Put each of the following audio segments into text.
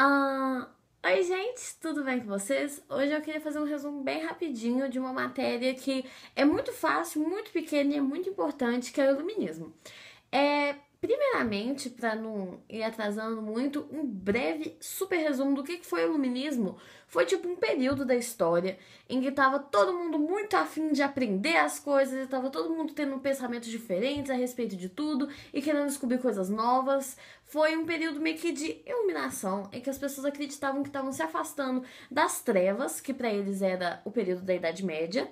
Uh, Oi, gente, tudo bem com vocês? Hoje eu queria fazer um resumo bem rapidinho de uma matéria que é muito fácil, muito pequena e é muito importante, que é o iluminismo. É, Primeiramente, para não ir atrasando muito, um breve super resumo do que foi o iluminismo. Foi tipo um período da história em que estava todo mundo muito afim de aprender as coisas, estava todo mundo tendo pensamentos diferentes a respeito de tudo e querendo descobrir coisas novas. Foi um período meio que de iluminação, em que as pessoas acreditavam que estavam se afastando das trevas, que para eles era o período da Idade Média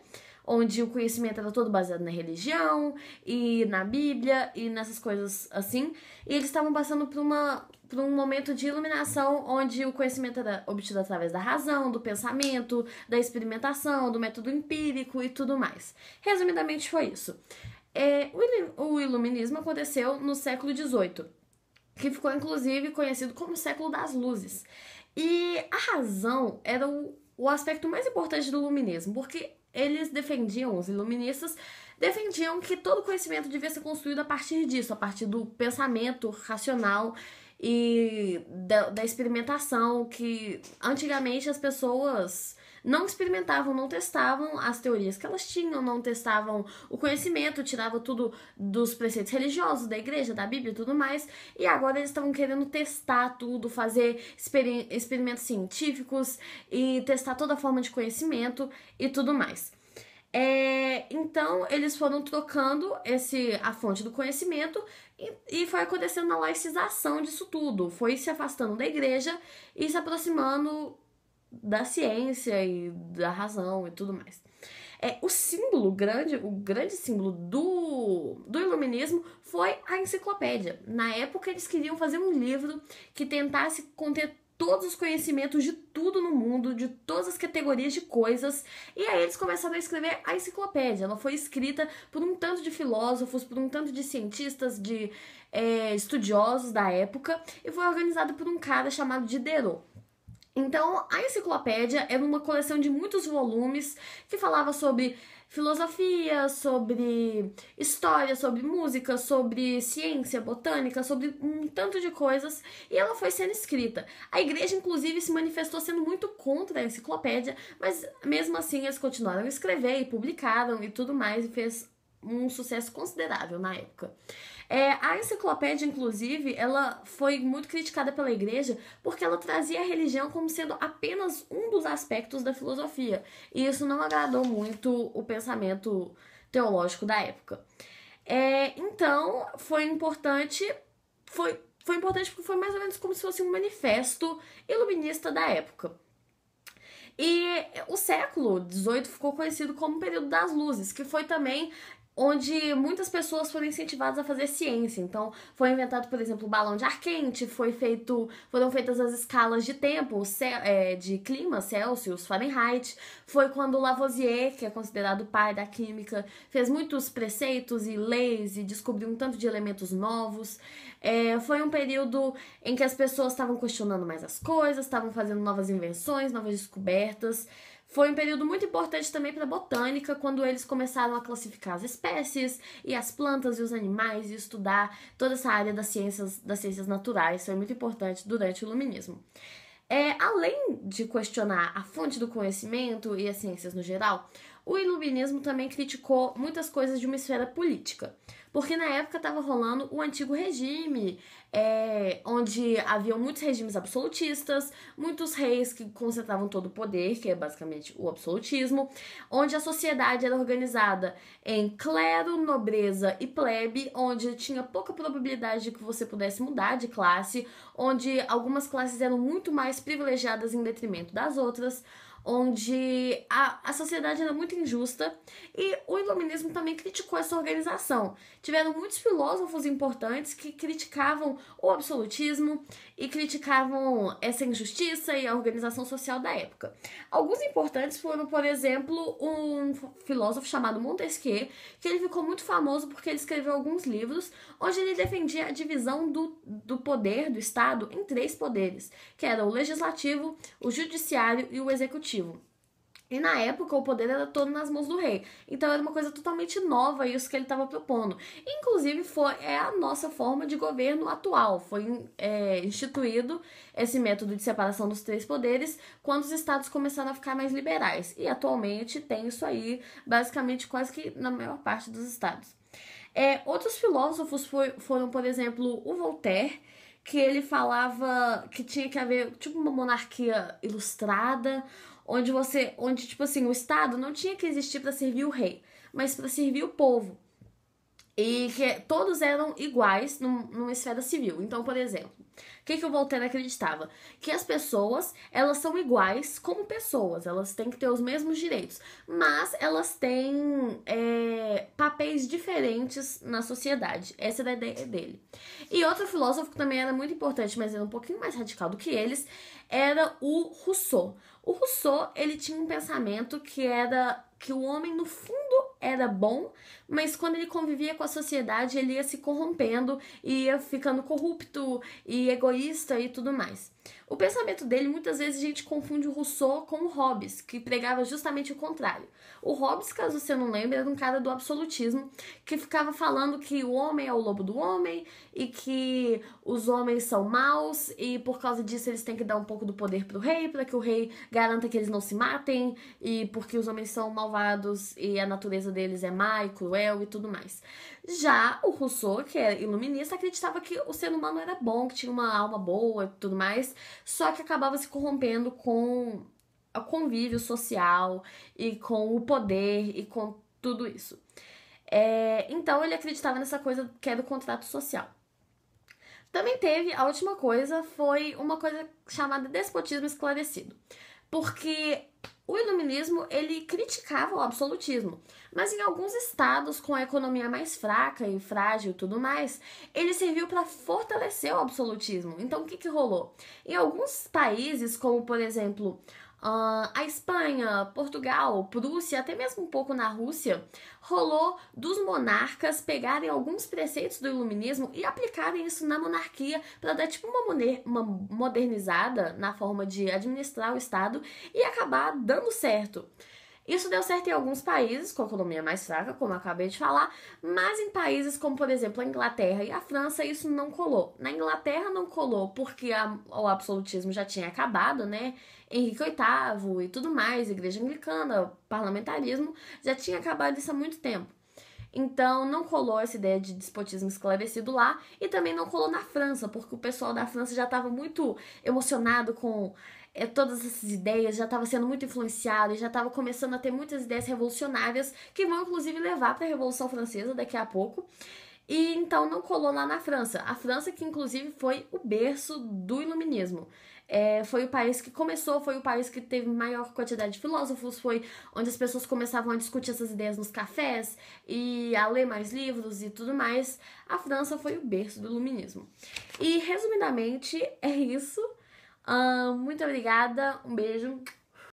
onde o conhecimento era todo baseado na religião e na Bíblia e nessas coisas assim. E eles estavam passando por, uma, por um momento de iluminação onde o conhecimento era obtido através da razão, do pensamento, da experimentação, do método empírico e tudo mais. Resumidamente, foi isso. É, o iluminismo aconteceu no século XVIII, que ficou inclusive conhecido como século das luzes. E a razão era o o aspecto mais importante do luminismo, porque eles defendiam, os iluministas, defendiam que todo conhecimento devia ser construído a partir disso, a partir do pensamento racional e da, da experimentação, que antigamente as pessoas não experimentavam, não testavam as teorias que elas tinham, não testavam o conhecimento, tiravam tudo dos preceitos religiosos, da igreja, da Bíblia e tudo mais. E agora eles estavam querendo testar tudo, fazer experi experimentos científicos e testar toda forma de conhecimento e tudo mais. É, então eles foram trocando esse a fonte do conhecimento e, e, foi acontecendo a laicização disso tudo, foi se afastando da igreja e se aproximando da ciência e da razão e tudo mais. É, o símbolo grande, o grande símbolo do, do iluminismo foi a enciclopédia. Na época eles queriam fazer um livro que tentasse conter todos os conhecimentos de tudo no mundo, de todas as categorias de coisas. E aí eles começaram a escrever a enciclopédia. Ela foi escrita por um tanto de filósofos, por um tanto de cientistas, de é, estudiosos da época, e foi organizada por um cara chamado Diderot. Então, a enciclopédia era uma coleção de muitos volumes que falava sobre filosofia, sobre história, sobre música, sobre ciência, botânica, sobre um tanto de coisas, e ela foi sendo escrita. A igreja, inclusive, se manifestou sendo muito contra a enciclopédia, mas mesmo assim eles continuaram a escrever e publicaram e tudo mais, e fez um sucesso considerável na época. É, a enciclopédia, inclusive, ela foi muito criticada pela igreja porque ela trazia a religião como sendo apenas um dos aspectos da filosofia. E isso não agradou muito o pensamento teológico da época. É, então, foi importante, foi, foi importante porque foi mais ou menos como se fosse um manifesto iluminista da época. E o século XVIII ficou conhecido como o período das luzes, que foi também onde muitas pessoas foram incentivadas a fazer ciência. Então, foi inventado, por exemplo, o balão de ar quente, foi feito, foram feitas as escalas de tempo, é, de clima, Celsius, Fahrenheit. Foi quando Lavoisier, que é considerado o pai da química, fez muitos preceitos e leis e descobriu um tanto de elementos novos. É, foi um período em que as pessoas estavam questionando mais as coisas, estavam fazendo novas invenções, novas descobertas. Foi um período muito importante também para a botânica, quando eles começaram a classificar as espécies e as plantas e os animais e estudar toda essa área das ciências, das ciências naturais. Foi muito importante durante o iluminismo. É, além de questionar a fonte do conhecimento e as ciências no geral, o iluminismo também criticou muitas coisas de uma esfera política, porque na época estava rolando o antigo regime, é, onde havia muitos regimes absolutistas, muitos reis que concentravam todo o poder, que é basicamente o absolutismo, onde a sociedade era organizada em clero, nobreza e plebe, onde tinha pouca probabilidade de que você pudesse mudar de classe, onde algumas classes eram muito mais privilegiadas em detrimento das outras onde a, a sociedade era muito injusta e o iluminismo também criticou essa organização. Tiveram muitos filósofos importantes que criticavam o absolutismo e criticavam essa injustiça e a organização social da época. Alguns importantes foram, por exemplo, um filósofo chamado Montesquieu, que ele ficou muito famoso porque ele escreveu alguns livros onde ele defendia a divisão do, do poder do Estado em três poderes, que era o legislativo, o judiciário e o executivo executivo. E na época o poder era todo nas mãos do rei. Então era uma coisa totalmente nova isso que ele estava propondo. Inclusive foi é a nossa forma de governo atual. Foi é, instituído esse método de separação dos três poderes quando os estados começaram a ficar mais liberais. E atualmente tem isso aí basicamente quase que na maior parte dos estados. É, outros filósofos foi, foram, por exemplo, o Voltaire, que ele falava que tinha que haver tipo uma monarquia ilustrada onde você, onde tipo assim, o estado não tinha que existir para servir o rei, mas para servir o povo. E que todos eram iguais num, numa esfera civil. Então, por exemplo, o que, que o Voltaire acreditava? Que as pessoas, elas são iguais como pessoas, elas têm que ter os mesmos direitos, mas elas têm é, papéis diferentes na sociedade. Essa era a ideia dele. E outro filósofo que também era muito importante, mas era um pouquinho mais radical do que eles, era o Rousseau. O Rousseau, ele tinha um pensamento que era que o homem, no fundo, era bom, mas quando ele convivia com a sociedade, ele ia se corrompendo e ia ficando corrupto e egoísta e tudo mais. O pensamento dele, muitas vezes, a gente confunde o Rousseau com o Hobbes, que pregava justamente o contrário. O Hobbes, caso você não lembre, era um cara do absolutismo que ficava falando que o homem é o lobo do homem e que os homens são maus e por causa disso eles têm que dar um pouco do poder pro rei, para que o rei garanta que eles não se matem e porque os homens são malvados e a natureza deles é má e cruel e tudo mais. Já o Rousseau, que é iluminista, acreditava que o ser humano era bom, que tinha uma alma boa e tudo mais, só que acabava se corrompendo com o convívio social e com o poder e com tudo isso. É, então ele acreditava nessa coisa que é do contrato social. Também teve, a última coisa foi uma coisa chamada despotismo esclarecido. Porque o iluminismo ele criticava o absolutismo, mas em alguns estados com a economia mais fraca e frágil e tudo mais, ele serviu para fortalecer o absolutismo. Então o que, que rolou? Em alguns países, como por exemplo Uh, a Espanha, Portugal, Prússia, até mesmo um pouco na Rússia, rolou dos monarcas pegarem alguns preceitos do iluminismo e aplicarem isso na monarquia para dar tipo uma, uma modernizada na forma de administrar o Estado e acabar dando certo. Isso deu certo em alguns países com a economia mais fraca, como eu acabei de falar, mas em países como, por exemplo, a Inglaterra e a França, isso não colou. Na Inglaterra não colou porque a, o absolutismo já tinha acabado, né? Henrique VIII e tudo mais, Igreja Anglicana, parlamentarismo, já tinha acabado isso há muito tempo. Então, não colou essa ideia de despotismo esclarecido lá e também não colou na França, porque o pessoal da França já estava muito emocionado com eh, todas essas ideias, já estava sendo muito influenciado e já estava começando a ter muitas ideias revolucionárias que vão inclusive levar para a Revolução Francesa daqui a pouco. E então não colou lá na França. A França que inclusive foi o berço do iluminismo. É, foi o país que começou, foi o país que teve maior quantidade de filósofos, foi onde as pessoas começavam a discutir essas ideias nos cafés e a ler mais livros e tudo mais. A França foi o berço do iluminismo. E resumidamente é isso. Uh, muito obrigada, um beijo.